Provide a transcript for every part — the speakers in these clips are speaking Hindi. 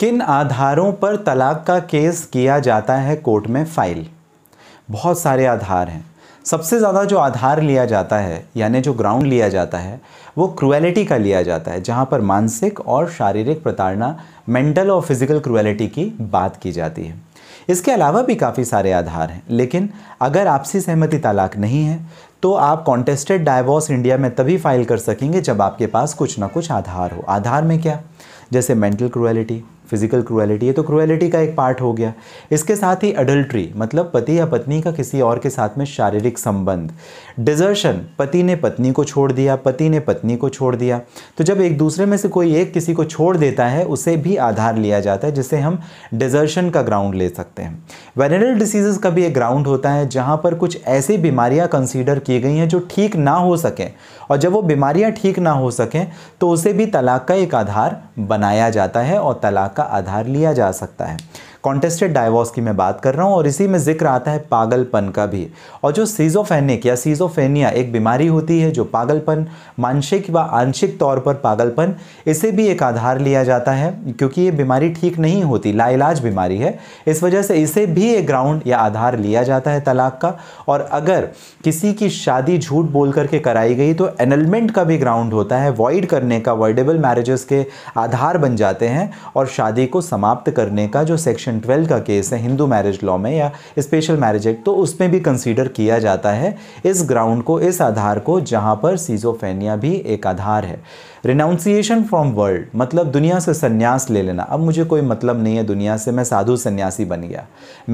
किन आधारों पर तलाक का केस किया जाता है कोर्ट में फाइल बहुत सारे आधार हैं सबसे ज़्यादा जो आधार लिया जाता है यानी जो ग्राउंड लिया जाता है वो क्रुएलिटी का लिया जाता है जहाँ पर मानसिक और शारीरिक प्रताड़ना मेंटल और फिजिकल क्रुएलिटी की बात की जाती है इसके अलावा भी काफ़ी सारे आधार हैं लेकिन अगर आपसी सहमति तलाक नहीं है तो आप कॉन्टेस्टेड डाइवोर्स इंडिया में तभी फाइल कर सकेंगे जब आपके पास कुछ ना कुछ आधार हो आधार में क्या जैसे मेंटल क्रुएलिटी फिजिकल क्रुएलिटी है तो क्रुएलिटी का एक पार्ट हो गया इसके साथ ही अडल्ट्री मतलब पति या पत्नी का किसी और के साथ में शारीरिक संबंध डिजर्शन पति ने पत्नी को छोड़ दिया पति ने पत्नी को छोड़ दिया तो जब एक दूसरे में से कोई एक किसी को छोड़ देता है उसे भी आधार लिया जाता है जिसे हम डिजर्शन का ग्राउंड ले सकते हैं वेनेडल डिसीजेज का भी एक ग्राउंड होता है जहाँ पर कुछ ऐसी बीमारियाँ कंसिडर की गई हैं जो ठीक ना हो सकें और जब वो बीमारियाँ ठीक ना हो सकें तो उसे भी तलाक का एक आधार बनाया जाता है और तलाक का आधार लिया जा सकता है कॉन्टेस्टेड डाइवोर्स की मैं बात कर रहा हूँ और इसी में जिक्र आता है पागलपन का भी और जो सीजोफेनिक या सीजोफेनिया एक बीमारी होती है जो पागलपन मानसिक व आंशिक तौर पर पागलपन इसे भी एक आधार लिया जाता है क्योंकि ये बीमारी ठीक नहीं होती लाइलाज बीमारी है इस वजह से इसे भी एक ग्राउंड या आधार लिया जाता है तलाक का और अगर किसी की शादी झूठ बोल करके कराई गई तो एनलमेंट का भी ग्राउंड होता है वॉइड करने का वर्डेबल मैरिजेस के आधार बन जाते हैं और शादी को समाप्त करने का जो सेक्शन सेक्शन 12 का केस है हिंदू मैरिज लॉ में या स्पेशल मैरिज एक्ट तो उसमें भी कंसीडर किया जाता है इस ग्राउंड को इस आधार को जहां पर सीजोफेनिया भी एक आधार है रिनाउंसिएशन फ्रॉम वर्ल्ड मतलब दुनिया से संन्यास ले लेना अब मुझे कोई मतलब नहीं है दुनिया से मैं साधु सन्यासी बन गया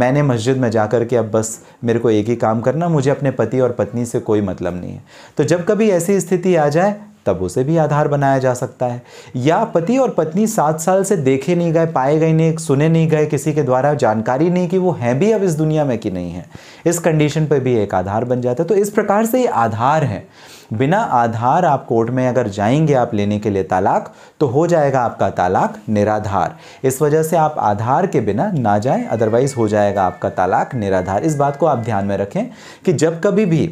मैंने मस्जिद में जाकर के अब बस मेरे को एक ही काम करना मुझे अपने पति और पत्नी से कोई मतलब नहीं है तो जब कभी ऐसी स्थिति आ जाए तब उसे भी आधार बनाया जा सकता है या पति और पत्नी सात साल से देखे नहीं गए पाए गए नहीं सुने नहीं गए किसी के द्वारा जानकारी नहीं कि वो हैं भी अब इस दुनिया में कि नहीं है इस कंडीशन पर भी एक आधार बन जाता है तो इस प्रकार से ये आधार है बिना आधार आप कोर्ट में अगर जाएंगे आप लेने के लिए तालाक तो हो जाएगा आपका तालाक निराधार इस वजह से आप आधार के बिना ना जाएं अदरवाइज़ हो जाएगा आपका तालाक निराधार इस बात को आप ध्यान में रखें कि जब कभी भी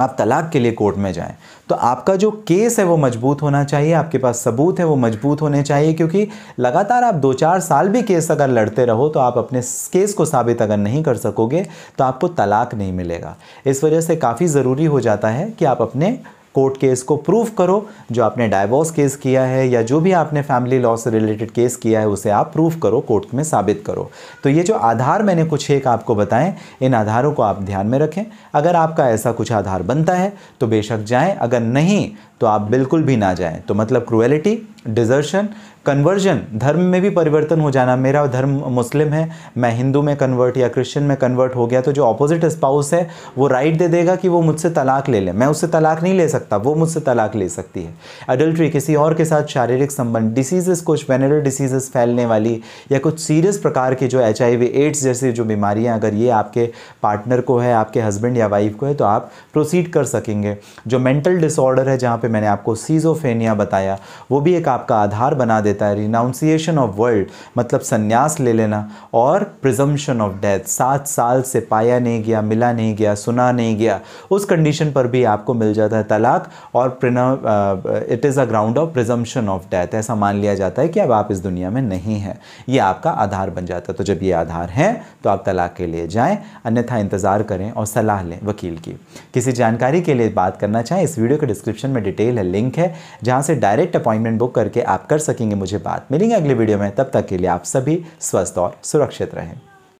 आप तलाक के लिए कोर्ट में जाएं तो आपका जो केस है वो मजबूत होना चाहिए आपके पास सबूत है वो मजबूत होने चाहिए क्योंकि लगातार आप दो चार साल भी केस अगर लड़ते रहो तो आप अपने केस को साबित अगर नहीं कर सकोगे तो आपको तलाक नहीं मिलेगा इस वजह से काफ़ी ज़रूरी हो जाता है कि आप अपने कोर्ट केस को प्रूव करो जो आपने डाइवोर्स केस किया है या जो भी आपने फैमिली लॉ से रिलेटेड केस किया है उसे आप प्रूव करो कोर्ट में साबित करो तो ये जो आधार मैंने कुछ एक आपको बताएं इन आधारों को आप ध्यान में रखें अगर आपका ऐसा कुछ आधार बनता है तो बेशक जाएं अगर नहीं तो आप बिल्कुल भी ना जाएं तो मतलब क्रुएलिटी डिजर्शन कन्वर्जन धर्म में भी परिवर्तन हो जाना मेरा धर्म मुस्लिम है मैं हिंदू में कन्वर्ट या क्रिश्चियन में कन्वर्ट हो गया तो जो ऑपोजिट स्पाउस है वो राइट दे देगा कि वो मुझसे तलाक ले ले मैं उससे तलाक नहीं ले सकता वो मुझसे तलाक ले सकती है अडल्ट्री किसी और के साथ शारीरिक संबंध डिसीजेस कुछ वेनरल डिसीजेस फैलने वाली या कुछ सीरियस प्रकार की जो एच एड्स जैसी जो बीमारियाँ अगर ये आपके पार्टनर को है आपके हस्बैंड या वाइफ को है तो आप प्रोसीड कर सकेंगे जो मेंटल डिसऑर्डर है जहाँ पर मैंने आपको सीजोफेनिया बताया वो भी एक आपका आधार बना देता है रिनाउंसिएशन ऑफ वर्ल्ड मतलब संन्यास ले लेना और प्रिजम्पन ऑफ डेथ सात साल से पाया नहीं गया मिला नहीं गया सुना नहीं गया उस कंडीशन पर भी आपको मिल जाता है तलाक और it is a ground of presumption of death ऐसा मान लिया जाता है कि अब आप इस दुनिया में नहीं हैं ये आपका आधार बन जाता है तो जब ये आधार हैं तो आप तलाक के लिए जाएं अन्यथा इंतज़ार करें और सलाह लें वकील की किसी जानकारी के लिए बात करना चाहें इस वीडियो के डिस्क्रिप्शन में डिटेल डिटेल है लिंक है जहाँ से डायरेक्ट अपॉइंटमेंट बुक करके आप कर सकेंगे मुझे बात मिलेंगे अगले वीडियो में तब तक के लिए आप सभी स्वस्थ और सुरक्षित रहें